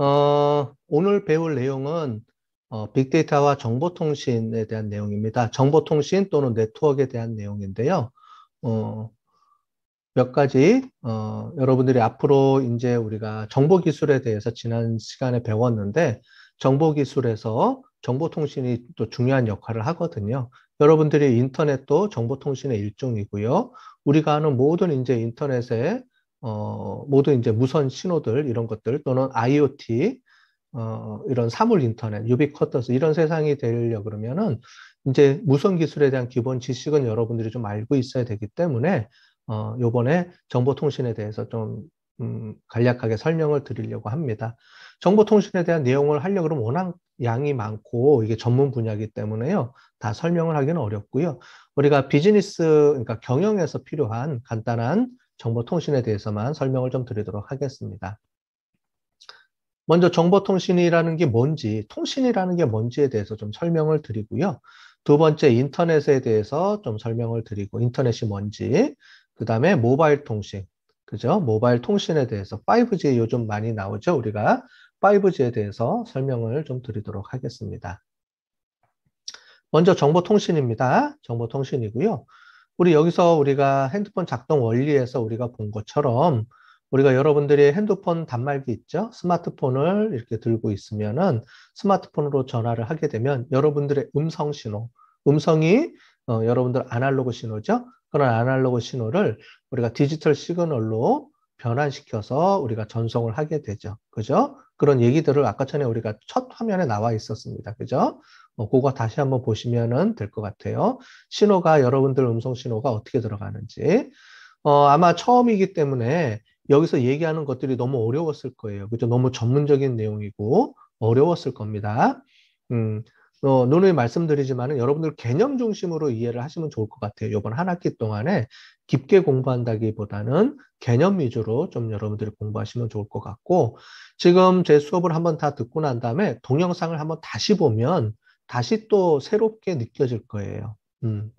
어, 오늘 배울 내용은 어, 빅데이터와 정보통신에 대한 내용입니다. 정보통신 또는 네트워크에 대한 내용인데요. 어, 몇 가지 어, 여러분들이 앞으로 이제 우리가 정보기술에 대해서 지난 시간에 배웠는데 정보기술에서 정보통신이 또 중요한 역할을 하거든요. 여러분들이 인터넷도 정보통신의 일종이고요. 우리가 아는 모든 이제 인터넷에 어, 모든 이제 무선 신호들 이런 것들 또는 IoT 어, 이런 사물 인터넷, 유비쿼터스 이런 세상이 되려 그러면은 이제 무선 기술에 대한 기본 지식은 여러분들이 좀 알고 있어야 되기 때문에 어, 요번에 정보통신에 대해서 좀 음, 간략하게 설명을 드리려고 합니다. 정보통신에 대한 내용을 하려고 그러면 워낙 양이 많고 이게 전문 분야이기 때문에요. 다 설명을 하기는 어렵고요. 우리가 비즈니스 그러니까 경영에서 필요한 간단한 정보통신에 대해서만 설명을 좀 드리도록 하겠습니다. 먼저 정보통신이라는 게 뭔지, 통신이라는 게 뭔지에 대해서 좀 설명을 드리고요. 두 번째 인터넷에 대해서 좀 설명을 드리고 인터넷이 뭔지, 그 다음에 모바일 통신, 그죠? 모바일 통신에 대해서 5G 요즘 많이 나오죠? 우리가 5G에 대해서 설명을 좀 드리도록 하겠습니다. 먼저 정보통신입니다. 정보통신이고요. 우리 여기서 우리가 핸드폰 작동 원리에서 우리가 본 것처럼 우리가 여러분들이 핸드폰 단말기 있죠? 스마트폰을 이렇게 들고 있으면은 스마트폰으로 전화를 하게 되면 여러분들의 음성 신호, 음성이 어, 여러분들 아날로그 신호죠? 그런 아날로그 신호를 우리가 디지털 시그널로 변환시켜서 우리가 전송을 하게 되죠. 그죠? 그런 얘기들을 아까 전에 우리가 첫 화면에 나와 있었습니다. 그죠? 어, 그거 다시 한번 보시면 될 것 같아요. 신호가 여러분들 음성 신호가 어떻게 들어가는지 어, 아마 처음이기 때문에 여기서 얘기하는 것들이 너무 어려웠을 거예요. 그죠? 너무 전문적인 내용이고 어려웠을 겁니다. 음, 어, 오늘 말씀드리지만 여러분들 개념 중심으로 이해를 하시면 좋을 것 같아요. 이번 한 학기 동안에 깊게 공부한다기보다는 개념 위주로 좀 여러분들이 공부하시면 좋을 것 같고 지금 제 수업을 한번 다 듣고 난 다음에 동영상을 한번 다시 보면 다시 또 새롭게 느껴질 거예요. 음.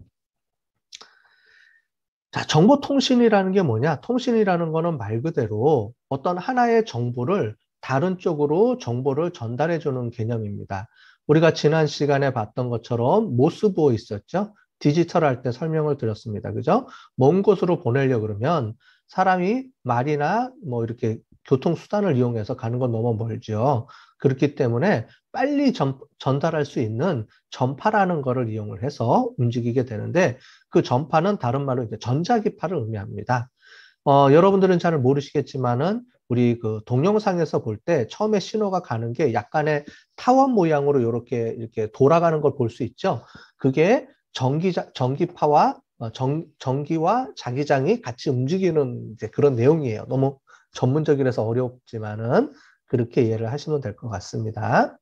자, 정보통신이라는 게 뭐냐? 통신이라는 거는 말 그대로 어떤 하나의 정보를 다른 쪽으로 정보를 전달해 주는 개념입니다. 우리가 지난 시간에 봤던 것처럼 모스보 있었죠? 디지털 할 때 설명을 드렸습니다. 그죠? 먼 곳으로 보내려 그러면 사람이 말이나 뭐 이렇게 교통수단을 이용해서 가는 건 너무 멀죠. 그렇기 때문에 빨리 전, 전달할 수 있는 전파라는 것을 이용을 해서 움직이게 되는데 그 전파는 다른 말로 이제 전자기파를 의미합니다. 어, 여러분들은 잘 모르시겠지만은 우리 그 동영상에서 볼 때 처음에 신호가 가는 게 약간의 타원 모양으로 이렇게 이렇게 돌아가는 걸 볼 수 있죠. 그게 전기 자 전기파와 정, 어, 전기와 자기장이 같이 움직이는 이제 그런 내용이에요. 너무 전문적이라서 어렵지만은 그렇게 이해를 하시면 될 것 같습니다.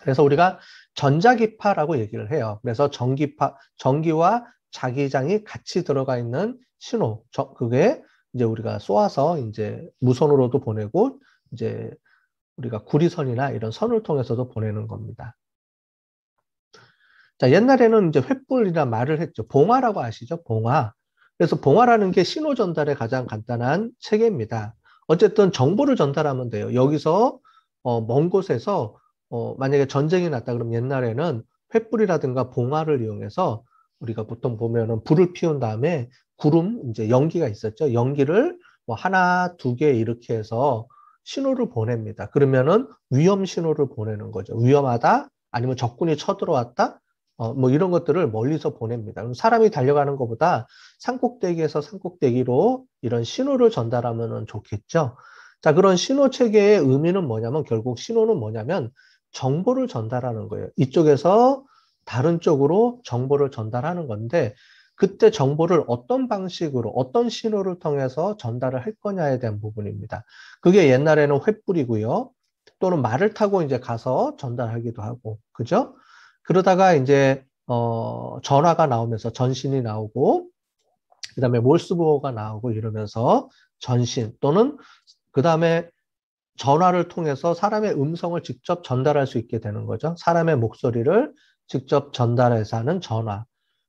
그래서 우리가 전자기파라고 얘기를 해요. 그래서 전기파, 전기와 자기장이 같이 들어가 있는 신호, 그게 이제 우리가 쏘아서 이제 무선으로도 보내고 이제 우리가 구리선이나 이런 선을 통해서도 보내는 겁니다. 자, 옛날에는 이제 횃불이라 말을 했죠. 봉화라고 아시죠? 봉화. 그래서 봉화라는 게 신호 전달의 가장 간단한 체계입니다. 어쨌든 정보를 전달하면 돼요. 여기서 어, 먼 곳에서 어, 만약에 전쟁이 났다 그러면 옛날에는 횃불이라든가 봉화를 이용해서 우리가 보통 보면은 불을 피운 다음에 구름 이제 연기가 있었죠. 연기를 뭐 하나 두 개 이렇게 해서 신호를 보냅니다. 그러면은 위험 신호를 보내는 거죠. 위험하다 아니면 적군이 쳐들어왔다 어, 뭐 이런 것들을 멀리서 보냅니다. 그럼 사람이 달려가는 것보다 산꼭대기에서 산꼭대기로 이런 신호를 전달하면 좋겠죠. 자, 그런 신호 체계의 의미는 뭐냐면 결국 신호는 뭐냐면 정보를 전달하는 거예요. 이쪽에서 다른 쪽으로 정보를 전달하는 건데 그때 정보를 어떤 방식으로 어떤 신호를 통해서 전달을 할 거냐에 대한 부분입니다. 그게 옛날에는 횃불이고요. 또는 말을 타고 이제 가서 전달하기도 하고 그죠? 그러다가 이제 어 전화가 나오면서 전신이 나오고 그다음에 몰스보호가 나오고 이러면서 전신 또는 그다음에 전화를 통해서 사람의 음성을 직접 전달할 수 있게 되는 거죠. 사람의 목소리를 직접 전달해서 하는 전화.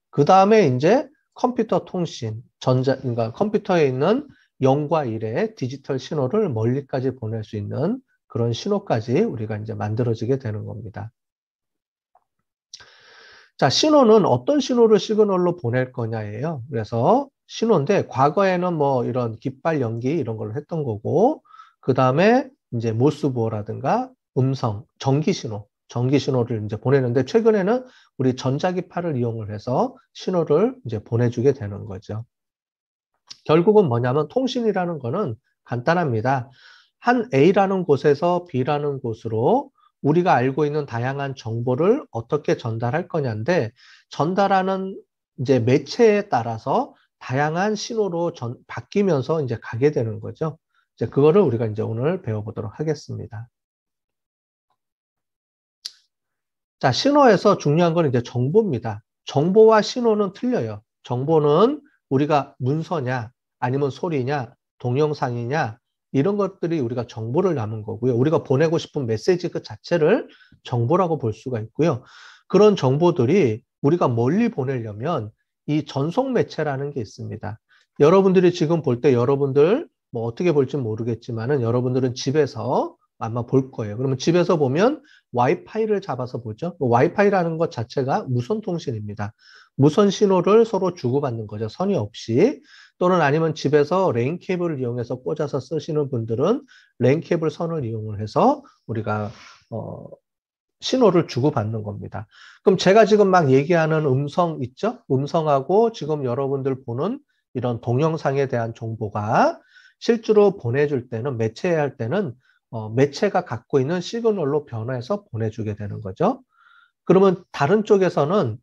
그 다음에 이제 컴퓨터 통신, 전자, 그러니까 컴퓨터에 있는 0과 1의 디지털 신호를 멀리까지 보낼 수 있는 그런 신호까지 우리가 이제 만들어지게 되는 겁니다. 자, 신호는 어떤 신호를 시그널로 보낼 거냐예요. 그래서 신호인데 과거에는 뭐 이런 깃발 연기 이런 걸 했던 거고 그 다음에 이제 모스보라든가 음성, 전기 신호, 전기 신호를 이제 보내는데 최근에는 우리 전자기파를 이용을 해서 신호를 이제 보내주게 되는 거죠. 결국은 뭐냐면 통신이라는 거는 간단합니다. 한 A라는 곳에서 B라는 곳으로 우리가 알고 있는 다양한 정보를 어떻게 전달할 거냐인데 전달하는 이제 매체에 따라서 다양한 신호로 전, 바뀌면서 이제 가게 되는 거죠. 이제 그거를 우리가 이제 오늘 배워보도록 하겠습니다. 자, 신호에서 중요한 건 이제 정보입니다. 정보와 신호는 틀려요. 정보는 우리가 문서냐, 아니면 소리냐, 동영상이냐, 이런 것들이 우리가 정보를 남은 거고요. 우리가 보내고 싶은 메시지 그 자체를 정보라고 볼 수가 있고요. 그런 정보들이 우리가 멀리 보내려면 이 전송 매체라는 게 있습니다. 여러분들이 지금 볼 때 여러분들 뭐 어떻게 볼지 모르겠지만은 여러분들은 집에서 아마 볼 거예요. 그러면 집에서 보면 와이파이를 잡아서 보죠. 뭐 와이파이라는 것 자체가 무선 통신입니다. 무선 신호를 서로 주고받는 거죠. 선이 없이. 또는 아니면 집에서 레 케이블을 이용해서 꽂아서 쓰시는 분들은 레 케이블 선을 이용을 해서 우리가 어 신호를 주고받는 겁니다. 그럼 제가 지금 막 얘기하는 음성 있죠? 음성하고 지금 여러분들 보는 이런 동영상에 대한 정보가 실제로 보내줄 때는 매체할 때는 어, 매체가 갖고 있는 시그널로 변화해서 보내주게 되는 거죠. 그러면 다른 쪽에서는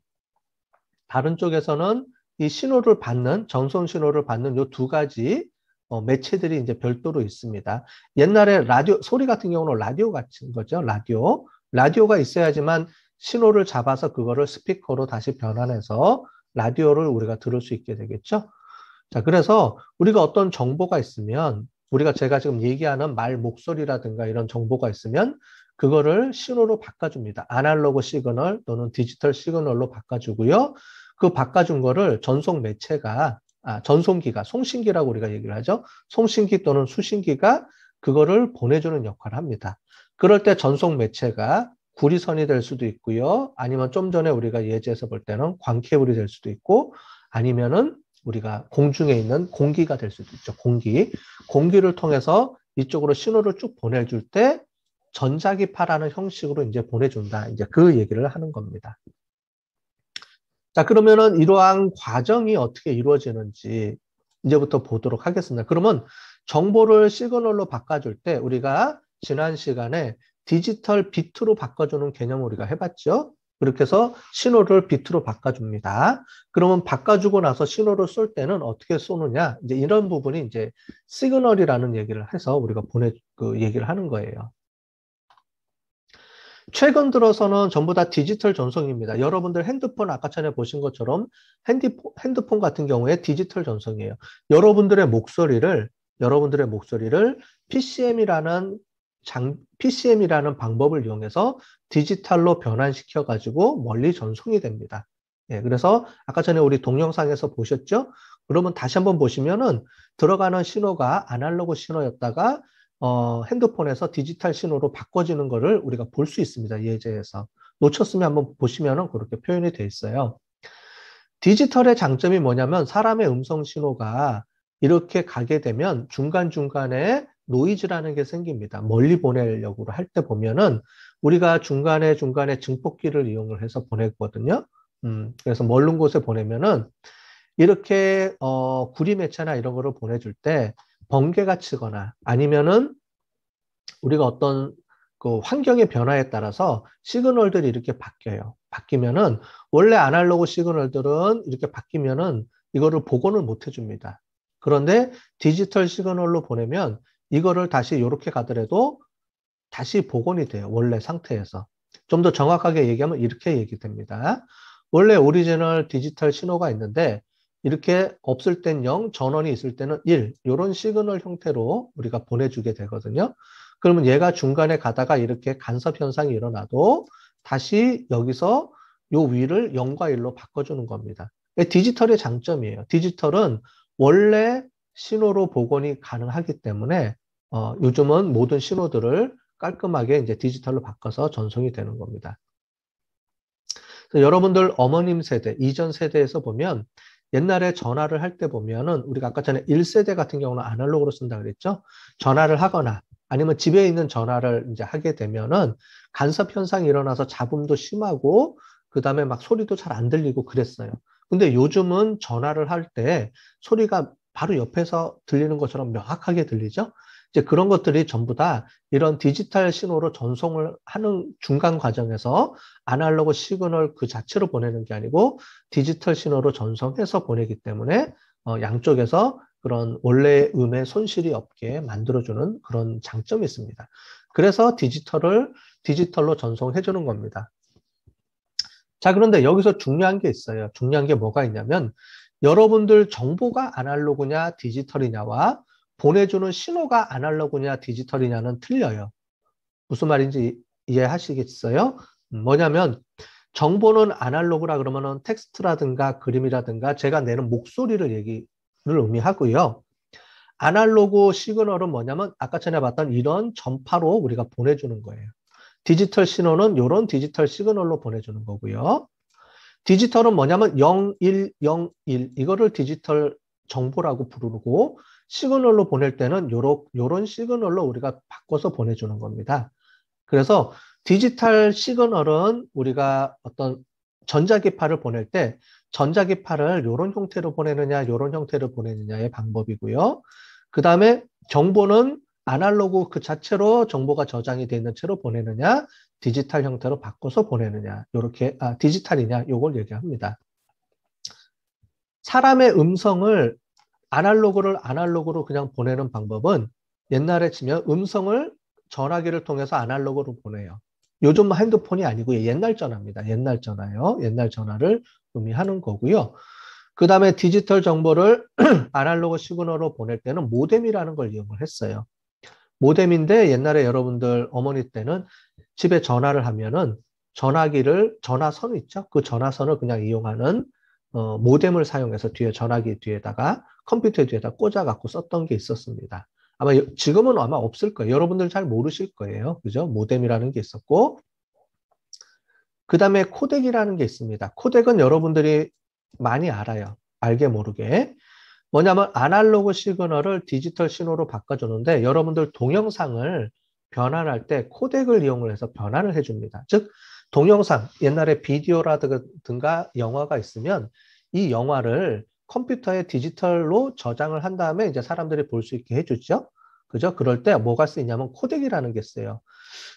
다른 쪽에서는 이 신호를 받는 전송 신호를 받는 요두 가지 어, 매체들이 이제 별도로 있습니다. 옛날에 라디오 소리 같은 경우는 라디오 같은 거죠. 라디오 라디오가 있어야지만 신호를 잡아서 그거를 스피커로 다시 변환해서 라디오를 우리가 들을 수 있게 되겠죠. 자, 그래서 우리가 어떤 정보가 있으면 우리가 제가 지금 얘기하는 말 목소리라든가 이런 정보가 있으면 그거를 신호로 바꿔줍니다. 아날로그 시그널 또는 디지털 시그널로 바꿔주고요. 그 바꿔준 거를 전송 매체가 아, 전송기가 송신기라고 우리가 얘기를 하죠. 송신기 또는 수신기가 그거를 보내주는 역할을 합니다. 그럴 때 전송 매체가 구리선이 될 수도 있고요. 아니면 좀 전에 우리가 예제에서 볼 때는 광케이블이 될 수도 있고 아니면은 우리가 공중에 있는 공기가 될 수도 있죠. 공기. 공기를 통해서 이쪽으로 신호를 쭉 보내줄 때 전자기파라는 형식으로 이제 보내준다. 이제 그 얘기를 하는 겁니다. 자, 그러면은 이러한 과정이 어떻게 이루어지는지 이제부터 보도록 하겠습니다. 그러면 정보를 시그널로 바꿔줄 때 우리가 지난 시간에 디지털 비트로 바꿔주는 개념 우리가 해봤죠. 그렇게 해서 신호를 비트로 바꿔줍니다. 그러면 바꿔주고 나서 신호를 쏠 때는 어떻게 쏘느냐? 이제 이런 부분이 이제 시그널이라는 얘기를 해서 우리가 보내, 그 얘기를 하는 거예요. 최근 들어서는 전부 다 디지털 전송입니다. 여러분들 핸드폰 아까 전에 보신 것처럼 핸디포, 핸드폰 같은 경우에 디지털 전송이에요. 여러분들의 목소리를, 여러분들의 목소리를 PCM이라는 장, PCM이라는 방법을 이용해서 디지털로 변환시켜 가지고 멀리 전송이 됩니다. 예, 그래서 아까 전에 우리 동영상에서 보셨죠? 그러면 다시 한번 보시면은 들어가는 신호가 아날로그 신호였다가 어, 핸드폰에서 디지털 신호로 바꿔지는 것을 우리가 볼 수 있습니다. 예제에서. 놓쳤으면 한번 보시면은 그렇게 표현이 돼 있어요. 디지털의 장점이 뭐냐면 사람의 음성 신호가 이렇게 가게 되면 중간중간에 노이즈라는 게 생깁니다. 멀리 보내려고 할 때 보면은 우리가 중간에 중간에 증폭기를 이용을 해서 보냈거든요. 음, 그래서 멀른 곳에 보내면은 이렇게 어, 구리 매체나 이런 거를 보내줄 때 번개가 치거나 아니면은 우리가 어떤 그 환경의 변화에 따라서 시그널들이 이렇게 바뀌어요. 바뀌면은 원래 아날로그 시그널들은 이렇게 바뀌면은 이거를 복원을 못 해줍니다. 그런데 디지털 시그널로 보내면 이거를 다시 이렇게 가더라도 다시 복원이 돼요. 원래 상태에서. 좀 더 정확하게 얘기하면 이렇게 얘기됩니다. 원래 오리지널 디지털 신호가 있는데 이렇게 없을 땐 0, 전원이 있을 때는 1 이런 시그널 형태로 우리가 보내주게 되거든요. 그러면 얘가 중간에 가다가 이렇게 간섭 현상이 일어나도 다시 여기서 요 위를 0과 1로 바꿔주는 겁니다. 디지털의 장점이에요. 디지털은 원래 신호로 복원이 가능하기 때문에 어, 요즘은 모든 신호들을 깔끔하게 이제 디지털로 바꿔서 전송이 되는 겁니다. 여러분들 어머님 세대, 이전 세대에서 보면 옛날에 전화를 할 때 보면은 우리가 아까 전에 1세대 같은 경우는 아날로그로 쓴다 그랬죠? 전화를 하거나 아니면 집에 있는 전화를 이제 하게 되면은 간섭 현상이 일어나서 잡음도 심하고 그다음에 막 소리도 잘 안 들리고 그랬어요. 근데 요즘은 전화를 할 때 소리가 바로 옆에서 들리는 것처럼 명확하게 들리죠? 이제 그런 것들이 전부 다 이런 디지털 신호로 전송을 하는 중간 과정에서 아날로그 시그널 그 자체로 보내는 게 아니고 디지털 신호로 전송해서 보내기 때문에 어, 양쪽에서 그런 원래 음의 손실이 없게 만들어주는 그런 장점이 있습니다. 그래서 디지털을 디지털로 전송해주는 겁니다. 자, 그런데 여기서 중요한 게 있어요. 중요한 게 뭐가 있냐면 여러분들 정보가 아날로그냐 디지털이냐와 보내주는 신호가 아날로그냐 디지털이냐는 틀려요. 무슨 말인지 이해하시겠어요? 뭐냐면 정보는 아날로그라 그러면은 텍스트라든가 그림이라든가 제가 내는 목소리를 얘기를 의미하고요. 아날로그 시그널은 뭐냐면 아까 전에 봤던 이런 전파로 우리가 보내주는 거예요. 디지털 신호는 이런 디지털 시그널로 보내주는 거고요. 디지털은 뭐냐면 0101 이거를 디지털 정보라고 부르고 시그널로 보낼 때는 요런, 요런 시그널로 우리가 바꿔서 보내주는 겁니다. 그래서 디지털 시그널은 우리가 어떤 전자기파를 보낼 때 전자기파를 요런 형태로 보내느냐, 요런 형태로 보내느냐의 방법이고요. 그 다음에 정보는 아날로그 그 자체로 정보가 저장이 되어 있는 채로 보내느냐, 디지털 형태로 바꿔서 보내느냐, 요렇게, 아, 디지털이냐, 요걸 얘기합니다. 사람의 음성을 아날로그를 아날로그로 그냥 보내는 방법은 옛날에 치면 음성을 전화기를 통해서 아날로그로 보내요. 요즘 핸드폰이 아니고 옛날 전화입니다. 옛날 전화요. 옛날 전화를 의미하는 거고요. 그 다음에 디지털 정보를 아날로그 시그널로 보낼 때는 모뎀이라는 걸 이용을 했어요. 모뎀인데 옛날에 여러분들 어머니 때는 집에 전화를 하면은 전화기를 전화선 있죠. 그 전화선을 그냥 이용하는 어, 모뎀을 사용해서 뒤에 전화기 뒤에다가 컴퓨터 뒤에다 꽂아갖고 썼던 게 있었습니다. 아마 지금은 아마 없을 거예요. 여러분들 잘 모르실 거예요. 그죠? 모뎀이라는 게 있었고 그 다음에 코덱이라는 게 있습니다. 코덱은 여러분들이 많이 알아요. 알게 모르게. 뭐냐면 아날로그 시그널을 디지털 신호로 바꿔주는데 여러분들 동영상을 변환할 때 코덱을 이용을 해서 변환을 해줍니다. 즉 동영상, 옛날에 비디오라든가 영화가 있으면 이 영화를 컴퓨터에 디지털로 저장을 한 다음에 이제 사람들이 볼 수 있게 해주죠. 그죠? 그럴 때 뭐가 쓰이냐면 코덱이라는 게 쓰여요.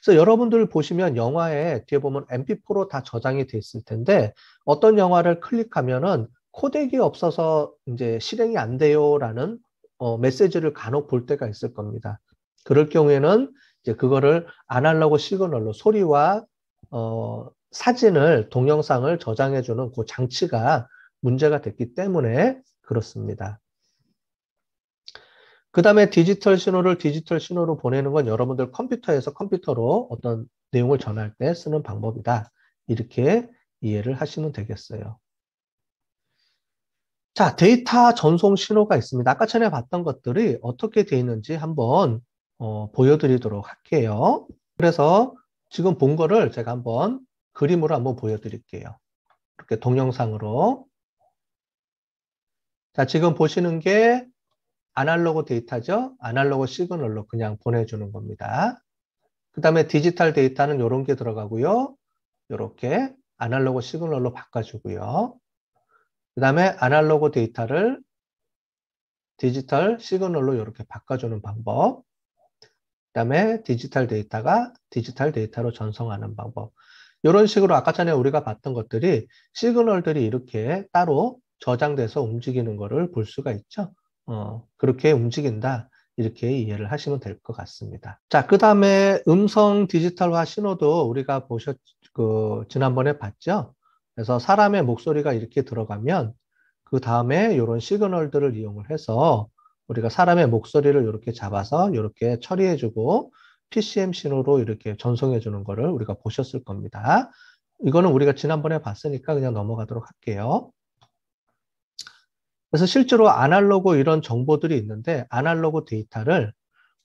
그래서 여러분들 보시면 영화에 뒤에 보면 MP4로 다 저장이 돼 있을 텐데 어떤 영화를 클릭하면은 코덱이 없어서 이제 실행이 안 돼요라는 어, 메시지를 간혹 볼 때가 있을 겁니다. 그럴 경우에는 이제 그거를 안하려고 시그널로 소리와 어, 사진을 동영상을 저장해주는 그 장치가 문제가 됐기 때문에 그렇습니다. 그 다음에 디지털 신호를 디지털 신호로 보내는 건 여러분들 컴퓨터에서 컴퓨터로 어떤 내용을 전할 때 쓰는 방법이다. 이렇게 이해를 하시면 되겠어요. 자, 데이터 전송 신호가 있습니다. 아까 전에 봤던 것들이 어떻게 되어 있는지 한번 어, 보여드리도록 할게요. 그래서 지금 본 거를 제가 한번 그림으로 한번 보여드릴게요. 이렇게 동영상으로 자, 지금 보시는 게 아날로그 데이터죠. 아날로그 시그널로 그냥 보내주는 겁니다. 그 다음에 디지털 데이터는 이런 게 들어가고요. 이렇게 아날로그 시그널로 바꿔주고요. 그 다음에 아날로그 데이터를 디지털 시그널로 이렇게 바꿔주는 방법. 그 다음에 디지털 데이터가 디지털 데이터로 전송하는 방법. 이런 식으로 아까 전에 우리가 봤던 것들이 시그널들이 이렇게 따로 저장돼서 움직이는 것을 볼 수가 있죠. 어, 그렇게 움직인다. 이렇게 이해를 하시면 될 것 같습니다. 자, 그 다음에 음성 디지털화 신호도 우리가 보셨, 그, 지난번에 봤죠? 그래서 사람의 목소리가 이렇게 들어가면 그 다음에 이런 시그널들을 이용을 해서 우리가 사람의 목소리를 이렇게 잡아서 이렇게 처리해주고 PCM 신호로 이렇게 전송해주는 거를 우리가 보셨을 겁니다. 이거는 우리가 지난번에 봤으니까 그냥 넘어가도록 할게요. 그래서 실제로 아날로그 이런 정보들이 있는데 아날로그 데이터를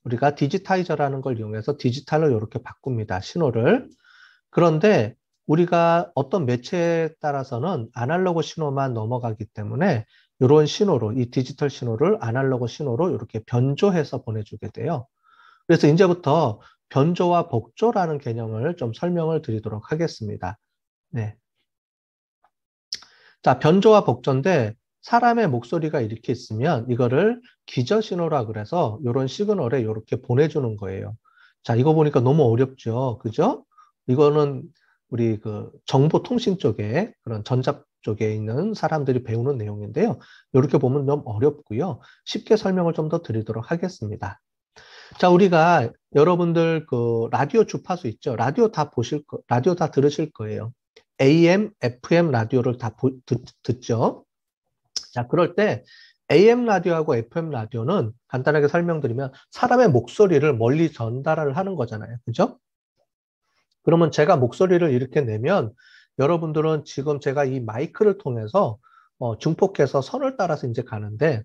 우리가 디지타이저라는 걸 이용해서 디지털로 이렇게 바꿉니다. 신호를. 그런데 우리가 어떤 매체에 따라서는 아날로그 신호만 넘어가기 때문에 이런 신호로 이 디지털 신호를 아날로그 신호로 이렇게 변조해서 보내주게 돼요. 그래서 이제부터 변조와 복조라는 개념을 좀 설명을 드리도록 하겠습니다. 네. 자, 변조와 복조인데 사람의 목소리가 이렇게 있으면 이거를 기저 신호라 그래서 이런 시그널에 이렇게 보내주는 거예요. 자, 이거 보니까 너무 어렵죠. 그죠? 이거는 우리 그 정보통신 쪽에 그런 전자 쪽에 있는 사람들이 배우는 내용인데요. 이렇게 보면 너무 어렵고요. 쉽게 설명을 좀 더 드리도록 하겠습니다. 자, 우리가 여러분들 그 라디오 주파수 있죠. 라디오 다 보실 거, 라디오 다 들으실 거예요. AM, FM 라디오를 다 보, 듣, 듣죠. 자, 그럴 때 AM 라디오하고 FM 라디오는 간단하게 설명드리면 사람의 목소리를 멀리 전달을 하는 거잖아요. 그죠? 그러면 제가 목소리를 이렇게 내면 여러분들은 지금 제가 이 마이크를 통해서 어, 중폭해서 선을 따라서 이제 가는데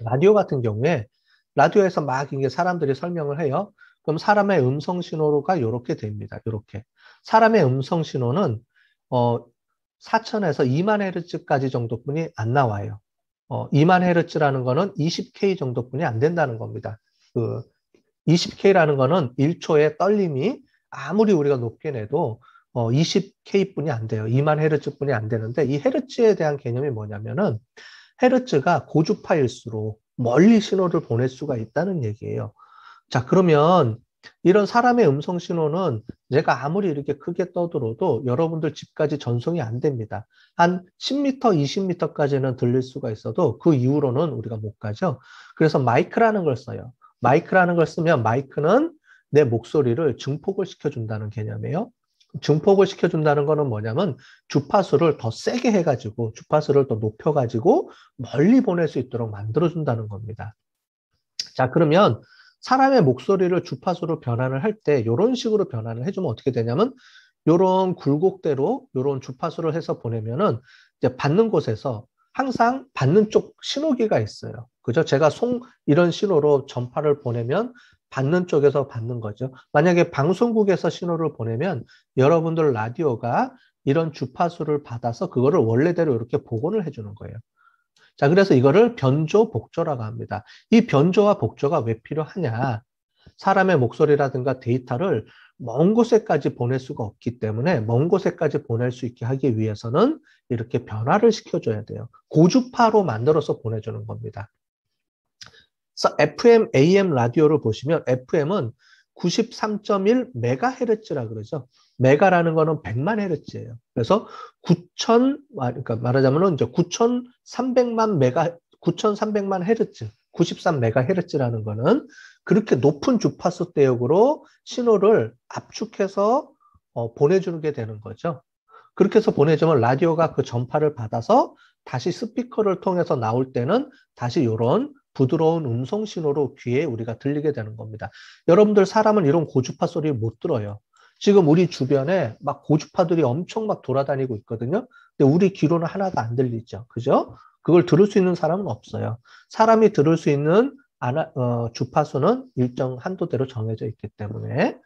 라디오 같은 경우에 라디오에서 막 이게 사람들이 설명을 해요. 그럼 사람의 음성 신호가 이렇게 됩니다. 이렇게 사람의 음성 신호는 어, 4천에서 2만 헤르츠까지 정도뿐이 안 나와요. 어, 2만 헤르츠라는 거는 20K 정도뿐이 안 된다는 겁니다. 그 20K라는 거는 1초의 떨림이 아무리 우리가 높게 내도 어, 20K뿐이 안 돼요. 2만 헤르츠뿐이 안 되는데 이 헤르츠에 대한 개념이 뭐냐면은 헤르츠가 고주파일수록 멀리 신호를 보낼 수가 있다는 얘기예요. 자, 그러면 이런 사람의 음성 신호는 제가 아무리 이렇게 크게 떠들어도 여러분들 집까지 전송이 안 됩니다. 한 10m, 20m까지는 들릴 수가 있어도 그 이후로는 우리가 못 가죠. 그래서 마이크라는 걸 써요. 마이크라는 걸 쓰면 마이크는 내 목소리를 증폭을 시켜준다는 개념이에요. 증폭을 시켜준다는 거는 뭐냐면 주파수를 더 세게 해가지고 주파수를 더 높여가지고 멀리 보낼 수 있도록 만들어준다는 겁니다. 자, 그러면 사람의 목소리를 주파수로 변환을 할 때 이런 식으로 변환을 해주면 어떻게 되냐면 이런 굴곡대로 이런 주파수를 해서 보내면은 이제 받는 곳에서 항상 받는 쪽 신호기가 있어요. 그죠? 제가 송 이런 신호로 전파를 보내면 받는 쪽에서 받는 거죠. 만약에 방송국에서 신호를 보내면 여러분들 라디오가 이런 주파수를 받아서 그거를 원래대로 이렇게 복원을 해주는 거예요. 자, 그래서 이거를 변조, 복조라고 합니다. 이 변조와 복조가 왜 필요하냐? 사람의 목소리라든가 데이터를 먼 곳에까지 보낼 수가 없기 때문에 먼 곳에까지 보낼 수 있게 하기 위해서는 이렇게 변화를 시켜줘야 돼요. 고주파로 만들어서 보내주는 겁니다. 그래서 FM, AM 라디오를 보시면 FM은 93.1 메가헤르츠라 그러죠. 메가라는 거는 100만 헤르츠예요. 그래서 9천 아, 그러니까 말하자면은 이제 9,300만 메가 9,300만 헤르츠 93 메가 헤르츠라는 거는 그렇게 높은 주파수 대역으로 신호를 압축해서 어, 보내주는 게 되는 거죠. 그렇게 해서 보내주면 라디오가 그 전파를 받아서 다시 스피커를 통해서 나올 때는 다시 이런 부드러운 음성 신호로 귀에 우리가 들리게 되는 겁니다. 여러분들 사람은 이런 고주파 소리 못 들어요. 지금 우리 주변에 막 고주파들이 엄청 막 돌아다니고 있거든요. 근데 우리 귀로는 하나도 안 들리죠. 그죠? 그걸 들을 수 있는 사람은 없어요. 사람이 들을 수 있는 아나, 어, 주파수는 일정 한도대로 정해져 있기 때문에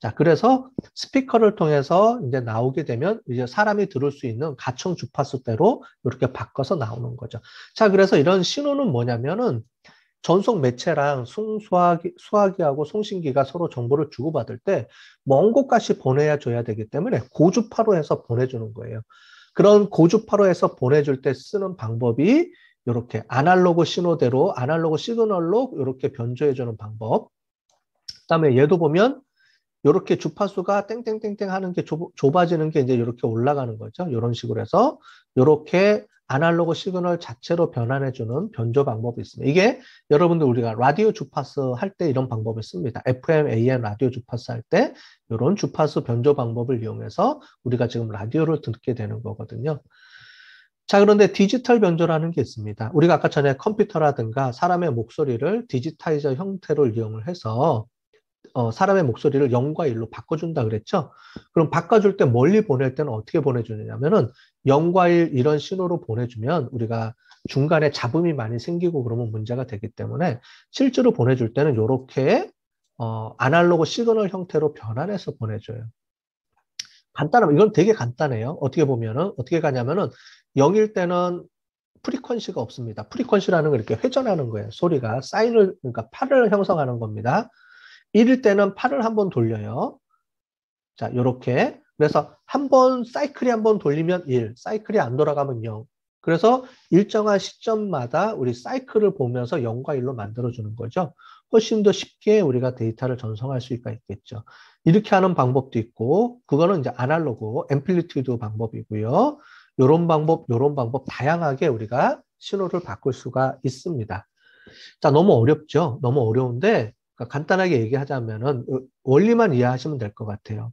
자, 그래서 스피커를 통해서 이제 나오게 되면 이제 사람이 들을 수 있는 가청 주파수대로 이렇게 바꿔서 나오는 거죠. 자, 그래서 이런 신호는 뭐냐면은 전속 매체랑 송수화기, 수화기하고 송신기가 서로 정보를 주고받을 때 먼 곳까지 보내야 줘야 되기 때문에 고주파로 해서 보내주는 거예요. 그런 고주파로 해서 보내줄 때 쓰는 방법이 이렇게 아날로그 신호대로 아날로그 시그널로 이렇게 변조해주는 방법. 그 다음에 얘도 보면 이렇게 주파수가 땡땡땡땡 하는 게 좁, 좁아지는 게 이제 이렇게 올라가는 거죠. 이런 식으로 해서 이렇게 아날로그 시그널 자체로 변환해주는 변조 방법이 있습니다. 이게 여러분들 우리가 라디오 주파수 할 때 이런 방법을 씁니다. FM, AM 라디오 주파수 할 때 이런 주파수 변조 방법을 이용해서 우리가 지금 라디오를 듣게 되는 거거든요. 자, 그런데 디지털 변조라는 게 있습니다. 우리가 아까 전에 컴퓨터라든가 사람의 목소리를 디지타이저 형태로 이용을 해서 어, 사람의 목소리를 0과 1로 바꿔준다 그랬죠? 그럼 바꿔줄 때 멀리 보낼 때는 어떻게 보내주느냐면은 0과 1 이런 신호로 보내주면 우리가 중간에 잡음이 많이 생기고 그러면 문제가 되기 때문에 실제로 보내줄 때는 이렇게 어, 아날로그 시그널 형태로 변환해서 보내줘요. 간단하면 이건 되게 간단해요. 어떻게 보면은 어떻게 가냐면은 0일 때는 프리퀀시가 없습니다. 프리퀀시라는 걸 이렇게 회전하는 거예요. 소리가 사인을 그러니까 팔을 형성하는 겁니다. 이럴 때는 팔을 한번 돌려요. 자, 요렇게. 그래서 한번 사이클이 한번 돌리면 1, 사이클이 안 돌아가면 0. 그래서 일정한 시점마다 우리 사이클을 보면서 0과 1로 만들어주는 거죠. 훨씬 더 쉽게 우리가 데이터를 전송할 수가 있겠죠. 이렇게 하는 방법도 있고, 그거는 이제 아날로그, 앰플리튜드 방법이고요. 요런 방법, 요런 방법 다양하게 우리가 신호를 바꿀 수가 있습니다. 자, 너무 어렵죠? 너무 어려운데 그러니까 간단하게 얘기하자면 원리만 이해하시면 될 것 같아요.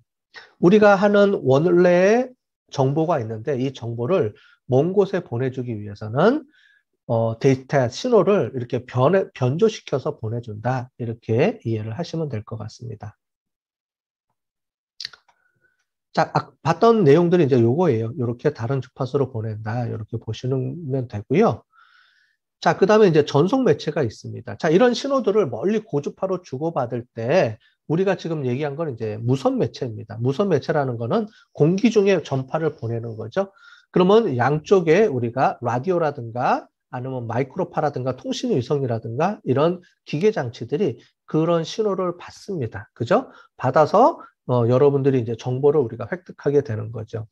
우리가 하는 원래의 정보가 있는데 이 정보를 먼 곳에 보내주기 위해서는 어, 데이터 신호를 이렇게 변 변조시켜서 보내준다. 이렇게 이해를 하시면 될 것 같습니다. 자, 아, 봤던 내용들이 이제 요거예요. 이렇게 다른 주파수로 보낸다. 이렇게 보시면 되고요. 자, 그 다음에 이제 전속 매체가 있습니다. 자, 이런 신호들을 멀리 고주파로 주고받을 때 우리가 지금 얘기한 건 이제 무선 매체입니다. 무선 매체라는 거는 공기 중에 전파를 보내는 거죠. 그러면 양쪽에 우리가 라디오라든가 아니면 마이크로파라든가 통신위성이라든가 이런 기계 장치들이 그런 신호를 받습니다. 그죠? 받아서 어, 여러분들이 이제 정보를 우리가 획득하게 되는 거죠.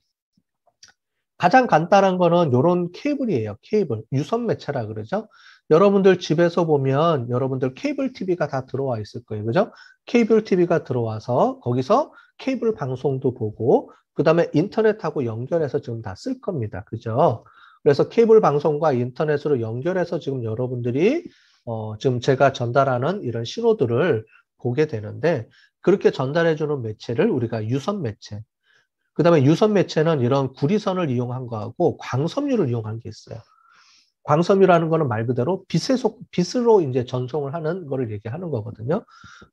가장 간단한 거는 요런 케이블이에요. 케이블. 유선 매체라 그러죠. 여러분들 집에서 보면 여러분들 케이블 TV가 다 들어와 있을 거예요. 그죠? 케이블 TV가 들어와서 거기서 케이블 방송도 보고 그다음에 인터넷하고 연결해서 지금 다 쓸 겁니다. 그죠? 그래서 케이블 방송과 인터넷으로 연결해서 지금 여러분들이 어, 지금 제가 전달하는 이런 신호들을 보게 되는데 그렇게 전달해 주는 매체를 우리가 유선 매체, 그 다음에 유선 매체는 이런 구리선을 이용한 거하고 광섬유를 이용한 게 있어요. 광섬유라는 거는 말 그대로 빛의 속, 빛으로 이제 전송을 하는 거를 얘기하는 거거든요.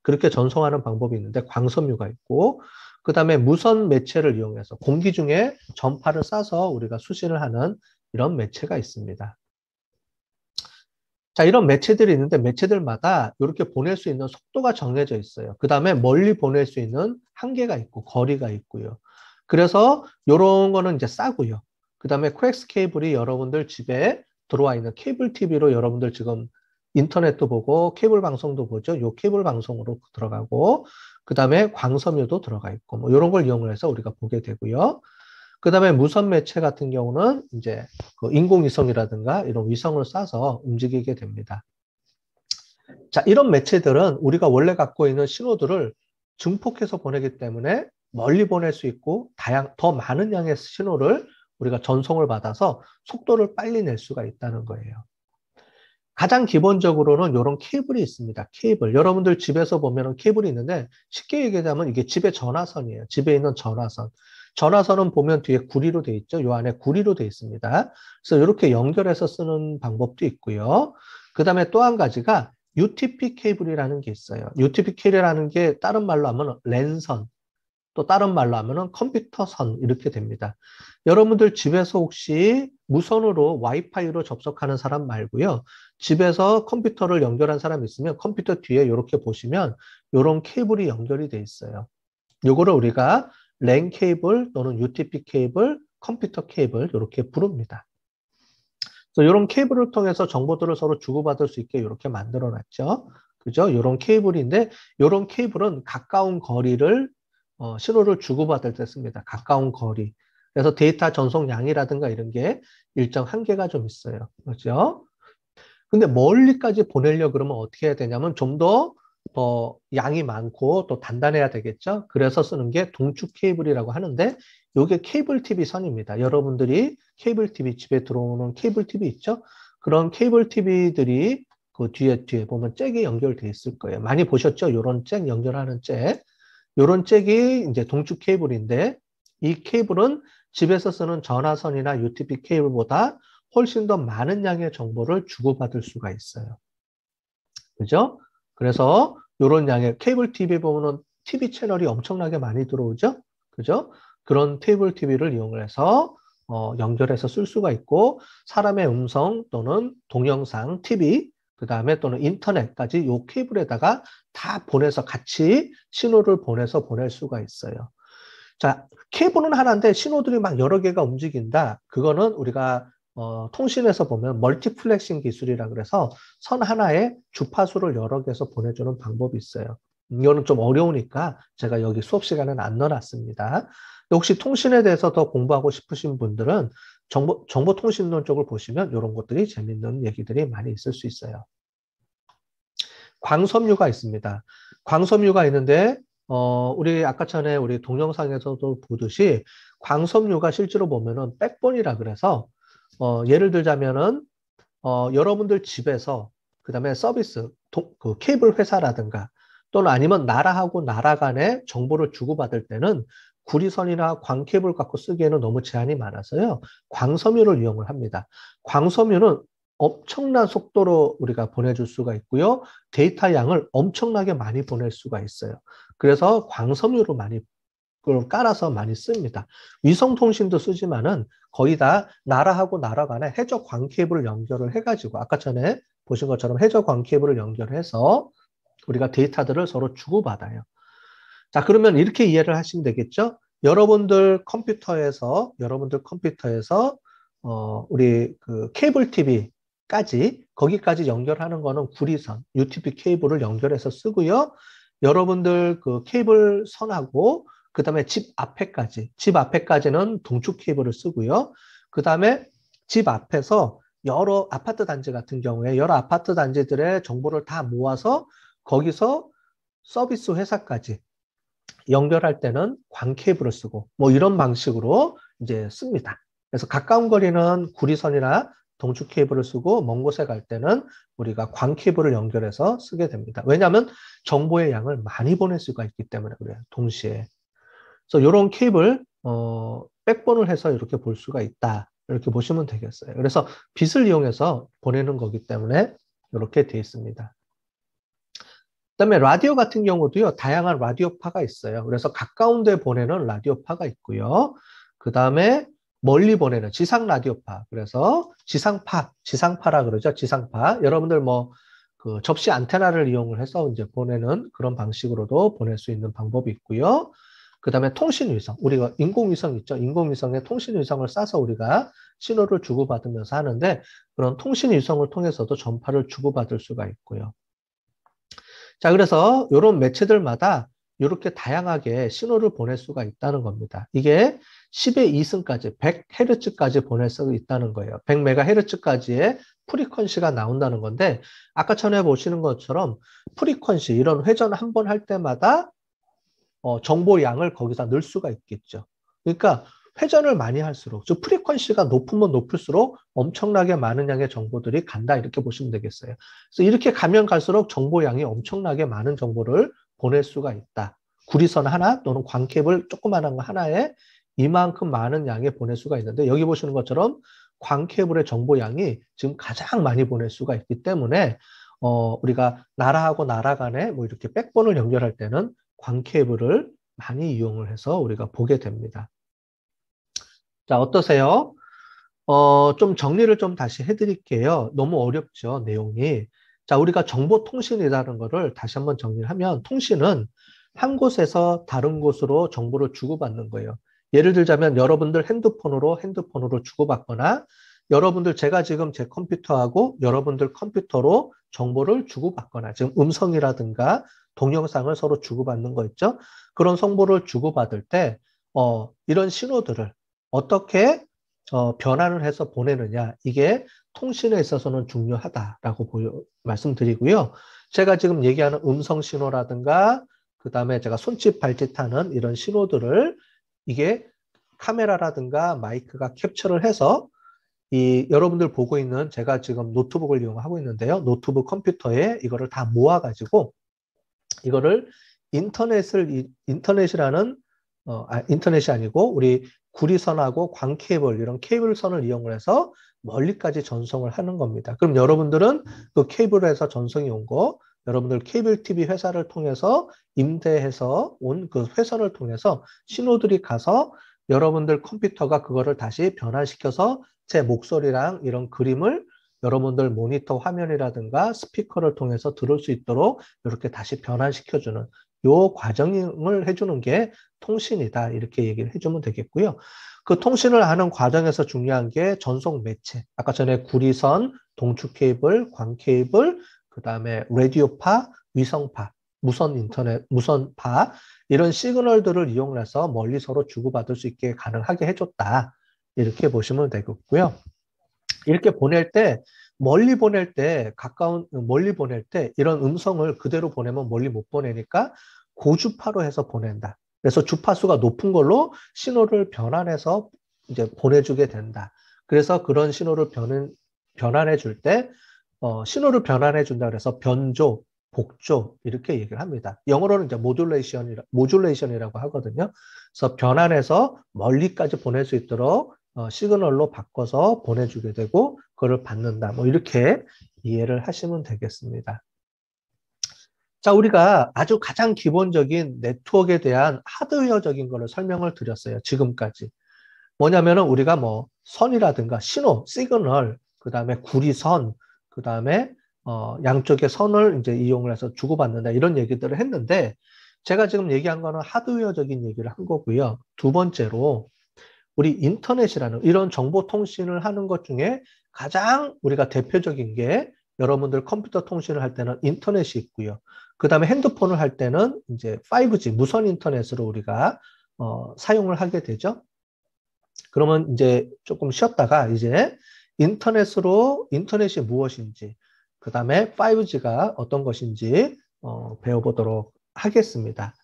그렇게 전송하는 방법이 있는데 광섬유가 있고, 그 다음에 무선 매체를 이용해서 공기 중에 전파를 싸서 우리가 수신을 하는 이런 매체가 있습니다. 자, 이런 매체들이 있는데 매체들마다 이렇게 보낼 수 있는 속도가 정해져 있어요. 그 다음에 멀리 보낼 수 있는 한계가 있고, 거리가 있고요. 그래서 이런 거는 이제 싸고요. 그 다음에 코엑스 케이블이 여러분들 집에 들어와 있는 케이블 TV로 여러분들 지금 인터넷도 보고 케이블 방송도 보죠. 요 케이블 방송으로 들어가고 그 다음에 광섬유도 들어가 있고 뭐 이런 걸 이용을 해서 우리가 보게 되고요. 그 다음에 무선 매체 같은 경우는 이제 그 인공위성이라든가 이런 위성을 쏴서 움직이게 됩니다. 자 이런 매체들은 우리가 원래 갖고 있는 신호들을 증폭해서 보내기 때문에 멀리 보낼 수 있고 다양 더 많은 양의 신호를 우리가 전송을 받아서 속도를 빨리 낼 수가 있다는 거예요. 가장 기본적으로는 이런 케이블이 있습니다. 케이블. 여러분들 집에서 보면 케이블이 있는데 쉽게 얘기하자면 이게 집의 전화선이에요. 집에 있는 전화선. 전화선은 보면 뒤에 구리로 돼 있죠. 요 안에 구리로 돼 있습니다. 그래서 이렇게 연결해서 쓰는 방법도 있고요. 그 다음에 또 한 가지가 UTP 케이블이라는 게 있어요. UTP 케이블이라는 게 다른 말로 하면 랜선. 또 다른 말로 하면은 컴퓨터선 이렇게 됩니다. 여러분들 집에서 혹시 무선으로 와이파이로 접속하는 사람 말고요. 집에서 컴퓨터를 연결한 사람 있으면 컴퓨터 뒤에 이렇게 보시면 이런 케이블이 연결이 돼 있어요. 요거를 우리가 랜 케이블 또는 UTP 케이블, 컴퓨터 케이블 이렇게 부릅니다. 이런 케이블을 통해서 정보들을 서로 주고받을 수 있게 이렇게 만들어 놨죠. 그죠? 이런 케이블인데 이런 케이블은 가까운 거리를 어, 신호를 주고받을 때 씁니다. 가까운 거리. 그래서 데이터 전송량이라든가 이런 게 일정 한계가 좀 있어요. 그렇죠? 근데 멀리까지 보내려 그러면 어떻게 해야 되냐면 좀 더 더 양이 많고 또 단단해야 되겠죠. 그래서 쓰는 게 동축 케이블이라고 하는데 요게 케이블 TV 선입니다. 여러분들이 케이블 TV 집에 들어오는 케이블 TV 있죠. 그런 케이블 TV들이 그 뒤에 뒤에 보면 잭이 연결돼 있을 거예요. 많이 보셨죠? 요런잭 연결하는 잭. 요런 잭이 이제 동축 케이블인데 이 케이블은 집에서 쓰는 전화선이나 UTP 케이블보다 훨씬 더 많은 양의 정보를 주고받을 수가 있어요. 그죠? 그래서 요런 양의 케이블 TV 보면은 TV 채널이 엄청나게 많이 들어오죠? 그죠? 그런 테이블 TV를 이용해서 어, 연결해서 쓸 수가 있고 사람의 음성 또는 동영상, TV 그 다음에 또는 인터넷까지 요 케이블에다가 다 보내서 같이 신호를 보내서 보낼 수가 있어요. 자, 케이블은 하나인데 신호들이 막 여러 개가 움직인다. 그거는 우리가 어, 통신에서 보면 멀티플렉싱 기술이라 그래서 선 하나에 주파수를 여러 개서 보내주는 방법이 있어요. 이거는 좀 어려우니까 제가 여기 수업 시간에는 안 넣어놨습니다. 혹시 통신에 대해서 더 공부하고 싶으신 분들은 정보, 정보통신론 쪽을 보시면 이런 것들이 재밌는 얘기들이 많이 있을 수 있어요. 광섬유가 있습니다. 광섬유가 있는데 어, 우리 아까 전에 우리 동영상에서도 보듯이 광섬유가 실제로 보면은 백본이라 그래서 어, 예를 들자면은 어, 여러분들 집에서 그다음에 서비스 도, 그 케이블 회사라든가 또는 아니면 나라하고 나라 간의 정보를 주고받을 때는 구리선이나 광캡을 갖고 쓰기에는 너무 제한이 많아서요. 광섬유를 이용을 합니다. 광섬유는 엄청난 속도로 우리가 보내줄 수가 있고요. 데이터 양을 엄청나게 많이 보낼 수가 있어요. 그래서 광섬유로 많이 그걸 깔아서 많이 씁니다. 위성통신도 쓰지만은 거의 다 나라하고 나라 간에 해저 광케이블을 연결을 해가지고 아까 전에 보신 것처럼 해저 광케이블을 연결해서 우리가 데이터들을 서로 주고받아요. 자, 그러면 이렇게 이해를 하시면 되겠죠? 여러분들 컴퓨터에서, 여러분들 컴퓨터에서, 어, 우리 그 케이블 TV까지, 거기까지 연결하는 거는 구리선, UTP 케이블을 연결해서 쓰고요. 여러분들 그 케이블 선하고, 그 다음에 집 앞에까지, 집 앞에까지는 동축 케이블을 쓰고요. 그 다음에 집 앞에서 여러 아파트 단지 같은 경우에 여러 아파트 단지들의 정보를 다 모아서 거기서 서비스 회사까지 연결할 때는 광케이블을 쓰고 뭐 이런 방식으로 이제 씁니다. 그래서 가까운 거리는 구리선이나 동축 케이블을 쓰고 먼 곳에 갈 때는 우리가 광 케이블을 연결해서 쓰게 됩니다. 왜냐하면 정보의 양을 많이 보낼 수가 있기 때문에 그래요. 동시에. 그래서 이런 케이블 어, 백본을 해서 이렇게 볼 수가 있다. 이렇게 보시면 되겠어요. 그래서 빛을 이용해서 보내는 거기 때문에 이렇게 돼 있습니다. 그다음에 라디오 같은 경우도요. 다양한 라디오파가 있어요. 그래서 가까운 데 보내는 라디오파가 있고요. 그다음에 멀리 보내는 지상 라디오파. 그래서 지상파, 지상파라 그러죠. 지상파. 여러분들 뭐 그 접시 안테나를 이용을 해서 이제 보내는 그런 방식으로도 보낼 수 있는 방법이 있고요. 그다음에 통신위성. 우리가 인공위성 있죠. 인공위성에 통신위성을 싸서 우리가 신호를 주고받으면서 하는데 그런 통신위성을 통해서도 전파를 주고받을 수가 있고요. 자, 그래서 이런 매체들마다 이렇게 다양하게 신호를 보낼 수가 있다는 겁니다. 이게 10의 2승까지 100Hz까지 보낼 수 있다는 거예요. 100MHz까지의 프리퀀시가 나온다는 건데 아까 전에 보시는 것처럼 프리퀀시 이런 회전 한 번 할 때마다 어, 정보 양을 거기다 넣을 수가 있겠죠. 그러니까 회전을 많이 할수록 즉 프리퀀시가 높으면 높을수록 엄청나게 많은 양의 정보들이 간다 이렇게 보시면 되겠어요. 그래서 이렇게 가면 갈수록 정보양이 엄청나게 많은 정보를 보낼 수가 있다. 구리선 하나 또는 광캡을 조그만한 거 하나에 이만큼 많은 양의 보낼 수가 있는데 여기 보시는 것처럼 광케이블의 정보양이 지금 가장 많이 보낼 수가 있기 때문에 어, 우리가 나라하고 나라 간에 뭐 이렇게 백번을 연결할 때는 광케이블을 많이 이용을 해서 우리가 보게 됩니다. 자, 어떠세요? 어, 좀 정리를 좀 다시 해드릴게요. 너무 어렵죠, 내용이. 자, 우리가 정보통신이라는 거를 다시 한번 정리를 하면 통신은 한 곳에서 다른 곳으로 정보를 주고받는 거예요. 예를 들자면 여러분들 핸드폰으로 핸드폰으로 주고받거나 여러분들 제가 지금 제 컴퓨터하고 여러분들 컴퓨터로 정보를 주고받거나 지금 음성이라든가 동영상을 서로 주고받는 거 있죠. 그런 정보를 주고받을 때 어, 이런 신호들을 어떻게 어, 변환을 해서 보내느냐 이게 통신에 있어서는 중요하다라고 보여, 말씀드리고요. 제가 지금 얘기하는 음성 신호라든가 그 다음에 제가 손짓 발짓하는 이런 신호들을 이게 카메라라든가 마이크가 캡처를 해서 이 여러분들 보고 있는 제가 지금 노트북을 이용하고 있는데요. 노트북 컴퓨터에 이거를 다 모아가지고 이거를 인터넷을 인터넷이라는 어, 아, 인터넷이 아니고 우리 구리선하고 광케이블 이런 케이블선을 이용을 해서 멀리까지 전송을 하는 겁니다. 그럼 여러분들은 그 케이블에서 전송이 온 거 여러분들 케이블 TV 회사를 통해서 임대해서 온 그 회선을 통해서 신호들이 가서 여러분들 컴퓨터가 그거를 다시 변환시켜서 제 목소리랑 이런 그림을 여러분들 모니터 화면이라든가 스피커를 통해서 들을 수 있도록 이렇게 다시 변환시켜주는 요 과정을 해주는 게 통신이다. 이렇게 얘기를 해주면 되겠고요. 그 통신을 하는 과정에서 중요한 게 전송 매체. 아까 전에 구리선, 동축 케이블, 광 케이블, 그 다음에 라디오파, 위성파, 무선 인터넷, 무선파, 이런 시그널들을 이용해서 멀리 서로 주고받을 수 있게 가능하게 해줬다. 이렇게 보시면 되겠고요. 이렇게 보낼 때 멀리 보낼 때 가까운 멀리 보낼 때 이런 음성을 그대로 보내면 멀리 못 보내니까 고주파로 해서 보낸다. 그래서 주파수가 높은 걸로 신호를 변환해서 이제 보내주게 된다. 그래서 그런 신호를 변은, 변환해 줄 때, 어, 신호를 변환해 준다 그래서 변조, 복조, 이렇게 얘기를 합니다. 영어로는 이제 모듈레이션이라, 모듈레이션이라고 하거든요. 그래서 변환해서 멀리까지 보낼 수 있도록 어, 시그널로 바꿔서 보내주게 되고 그걸 받는다. 뭐 이렇게 이해를 하시면 되겠습니다. 자, 우리가 아주 가장 기본적인 네트워크에 대한 하드웨어적인 것을 설명을 드렸어요. 지금까지. 뭐냐면은 우리가 뭐 선이라든가 신호, 시그널, 그 다음에 구리선, 그 다음에 어, 양쪽의 선을 이제 이용을 해서 주고받는다. 이런 얘기들을 했는데 제가 지금 얘기한 거는 하드웨어적인 얘기를 한 거고요. 두 번째로 우리 인터넷이라는 이런 정보통신을 하는 것 중에 가장 우리가 대표적인 게 여러분들 컴퓨터 통신을 할 때는 인터넷이 있고요. 그 다음에 핸드폰을 할 때는 이제 5G 무선 인터넷으로 우리가 어, 사용을 하게 되죠. 그러면 이제 조금 쉬었다가 이제 인터넷으로 인터넷이 무엇인지 그 다음에 5G가 어떤 것인지 어, 배워보도록 하겠습니다.